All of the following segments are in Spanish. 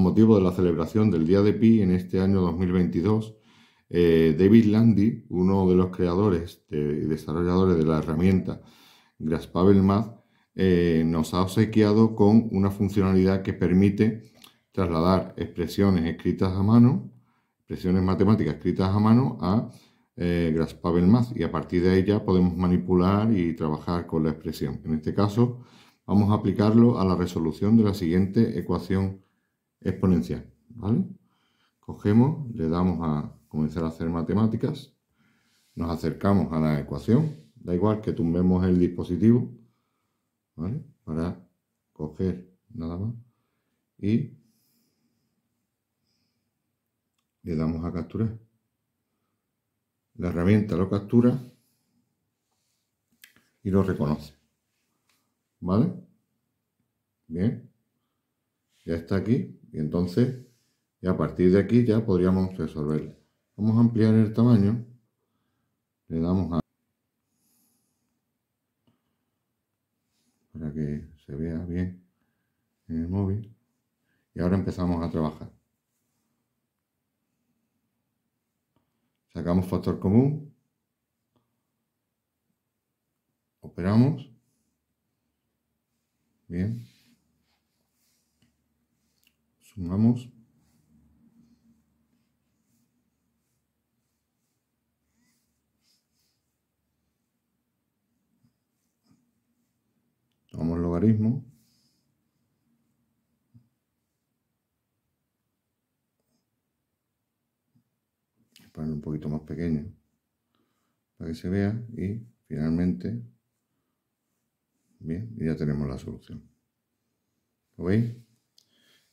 motivo de la celebración del Día de Pi en este año 2022, eh, David Landy, uno de los creadores y desarrolladores de la herramienta Graspavel Math, eh, nos ha obsequiado con una funcionalidad que permite trasladar expresiones escritas a mano, expresiones matemáticas escritas a mano, a eh, Graspavel Math y a partir de ella podemos manipular y trabajar con la expresión. En este caso, vamos a aplicarlo a la resolución de la siguiente ecuación exponencial. ¿vale? Cogemos, le damos a comenzar a hacer matemáticas, nos acercamos a la ecuación, da igual que tumbemos el dispositivo, ¿vale? Para coger nada más y le damos a capturar. La herramienta lo captura y lo reconoce. ¿Vale? Bien ya está aquí y entonces a partir de aquí ya podríamos resolverlo. Vamos a ampliar el tamaño, le damos a para que se vea bien en el móvil y ahora empezamos a trabajar. Sacamos factor común, operamos, bien, Sumamos. Tomamos el logaritmo. Poner un poquito más pequeño para que se vea y finalmente, bien, ya tenemos la solución. ¿Lo veis?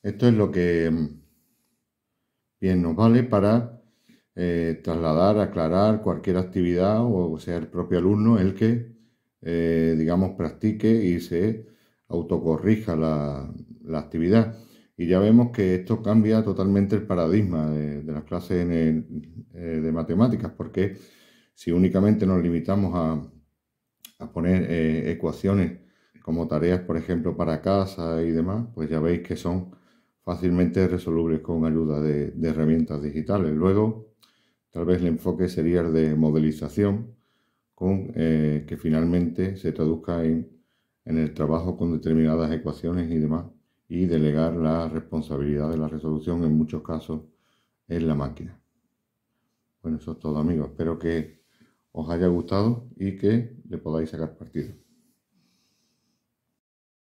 Esto es lo que mm, bien nos vale para eh, trasladar, aclarar cualquier actividad o sea el propio alumno el que, eh, digamos, practique y se autocorrija la, la, actividad. Y ya vemos que esto cambia totalmente el paradigma de, las clases eh, de matemáticas, porque si únicamente nos limitamos a, a poner ecuaciones como tareas, por ejemplo, para casa y demás, pues ya veis que son fácilmente resolubles con ayuda de, herramientas digitales. Luego, tal vez el enfoque sería el de modelización, con, eh, que finalmente se traduzca en, en, el trabajo con determinadas ecuaciones y demás, y delegar la responsabilidad de la resolución en muchos casos en la máquina. Bueno, eso es todo amigos. Espero que os haya gustado y que le podáis sacar partido.